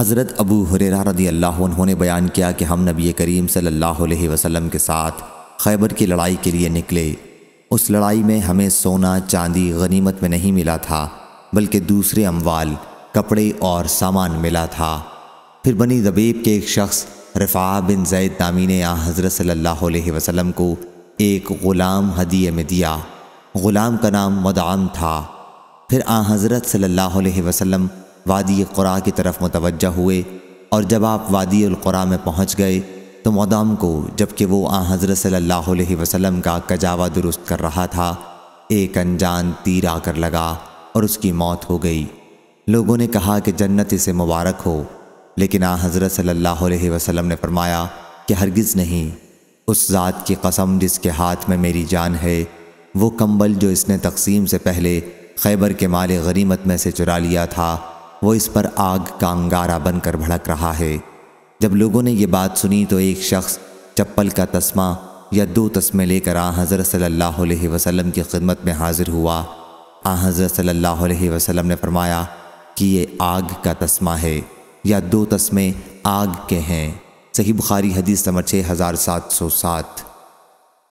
حضرت ابو حریرہ رضی اللہ عنہ نے بیان کیا کہ ہم نبی کریم صلی اللہ علیہ وسلم کے ساتھ خیبر کی لڑائی کے لیے نکلے اس لڑائی میں ہمیں سونا چاندی غنیمت میں نہیں ملا تھا بلکہ دوسرے اموال کپڑے اور سامان ملا تھا پھر بنی ربیب کے ایک شخص رفاع بن زید نامی نے حضرت صلی اللہ علیہ وسلم کو ایک غلام ہدیے میں دیا غلام کا نام مدعم تھا پھر آ حضرت صلی اللہ علیہ وسلم وادی قرآ کی طرف متوجہ ہوئے اور جب آپ وادی القرآ میں پہنچ گئے تو مودام کو جب کہ وہ آ حضرت صلی اللہ علیہ وسلم کا کجاوہ درست کر رہا تھا ایک انجان تیر آ کر لگا اور اس کی موت ہو گئی لوگوں نے کہا کہ جنت اسے مبارک ہو لیکن آ حضرت صلی اللہ علیہ وسلم نے فرمایا کہ ہرگز نہیں اس ذات کی قسم جس کے ہاتھ میں میری جان ہے وہ کمبل جو اس نے تقسیم سے پہلے خیبر کے مال غریمت میں سے چرا لیا تھا وہ اس پر آگ کا انگارہ بن کر بھڑک رہا ہے جب لوگوں نے یہ بات سنی تو ایک شخص چپل کا تسمہ یا دو تسمے لے کر آ حضرت صلی اللہ علیہ وسلم کی خدمت میں حاضر ہوا آ حضرت صلی اللہ علیہ وسلم نے فرمایا کہ یہ آگ کا تسمہ ہے یا دو تسمے آگ کے ہیں صحیح بخاری حدیث نمبر چھ ہزار سات سو سات